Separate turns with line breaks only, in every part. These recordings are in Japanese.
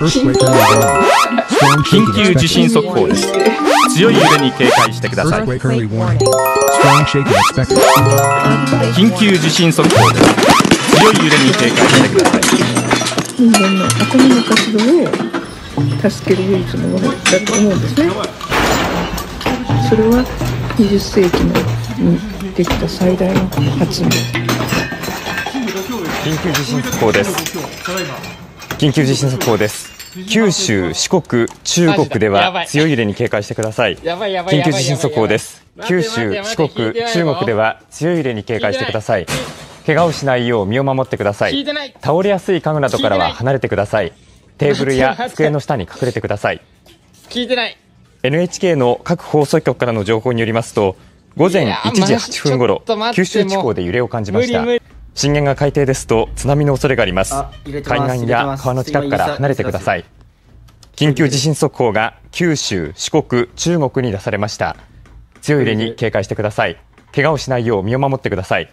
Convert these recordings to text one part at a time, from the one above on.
緊急地震速報です。強い揺れに警戒してください。緊急地震速報です。強い揺れに警戒してください。人間の悪夢の活動を助ける唯一のものだと思うんですね。それは20世紀のできた最大の発明。緊急地震速報です。緊急地震速報です。九州、四国、中国では強い揺れに警戒してください。緊急地震速報です。九州、四国、中国では強い揺れに警戒してください。怪我をしないよう身を守ってください。倒れやすい家具などからは離れてください。テーブルや机の下に隠れてください。聞いてない。NHK の各放送局からの情報によりますと、午前1時8分ごろ、九州地方で揺れを感じました。震源が海底ですと津波の恐れがあります海岸や川の近くから離れてください緊急地震速報が九州、四国、中国に出されました強い揺れに警戒してください怪我をしないよう身を守ってください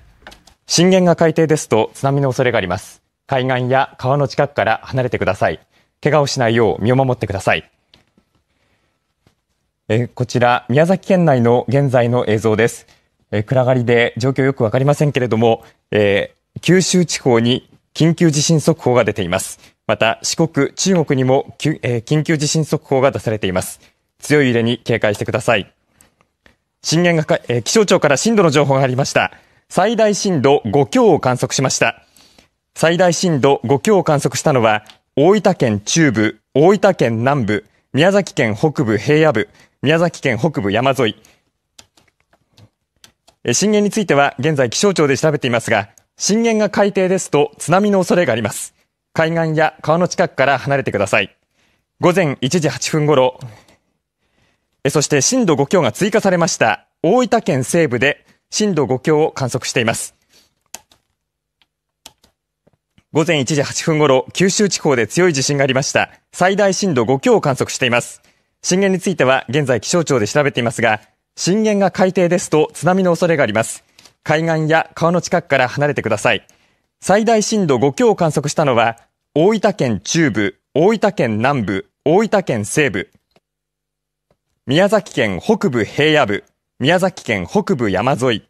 震源が海底ですと津波の恐れがあります海岸や川の近くから離れてください怪我をしないよう身を守ってくださいえこちら宮崎県内の現在の映像ですえ暗がりで状況よくわかりませんけれども、え九州地方に緊急地震速報が出ています。また四国、中国にも、えー、緊急地震速報が出されています。強い揺れに警戒してください。震源がえー、気象庁から震度の情報がありました。最大震度5強を観測しました。最大震度5強を観測したのは、大分県中部、大分県南部、宮崎県北部平野部、宮崎県北部山沿い。震源については現在気象庁で調べていますが、震源が海底ですと津波の恐れがあります。海岸や川の近くから離れてください。午前1時8分ごろ、そして震度5強が追加されました。大分県西部で震度5強を観測しています。午前1時8分ごろ、九州地方で強い地震がありました。最大震度5強を観測しています。震源については現在気象庁で調べていますが、震源が海底ですと津波の恐れがあります。海岸や川の近くから離れてください。最大震度5強を観測したのは、大分県中部、大分県南部、大分県西部、宮崎県北部平野部、宮崎県北部山沿い、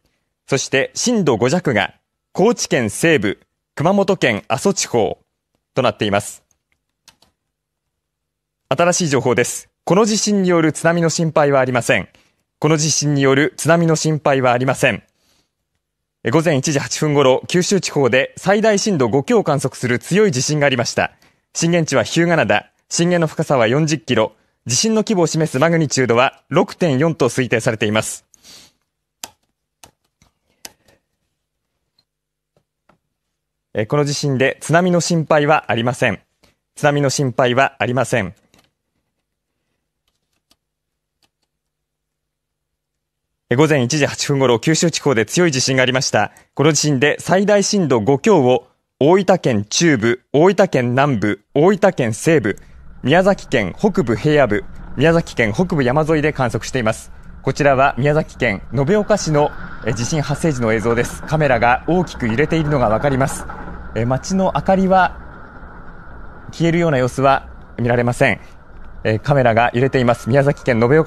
そして震度5弱が、高知県西部、熊本県阿蘇地方となっています。新しい情報です。この地震による津波の心配はありません。この地震による津波の心配はありません。午前1時8分ごろ、九州地方で最大震度5強を観測する強い地震がありました。震源地は日向灘、震源の深さは40キロ、地震の規模を示すマグニチュードは6.4と推定されています。この地震で津波の心配はありません。津波の心配はありません。午前1時8分ごろ、九州地方で強い地震がありました。この地震で最大震度5強を大分県中部、大分県南部、大分県西部、宮崎県北部平野部、宮崎県北部山沿いで観測しています。こちらは宮崎県延岡市の地震発生時の映像です。カメラが大きく揺れているのがわかります。街の明かりは消えるような様子は見られません。カメラが揺れています。宮崎県延岡市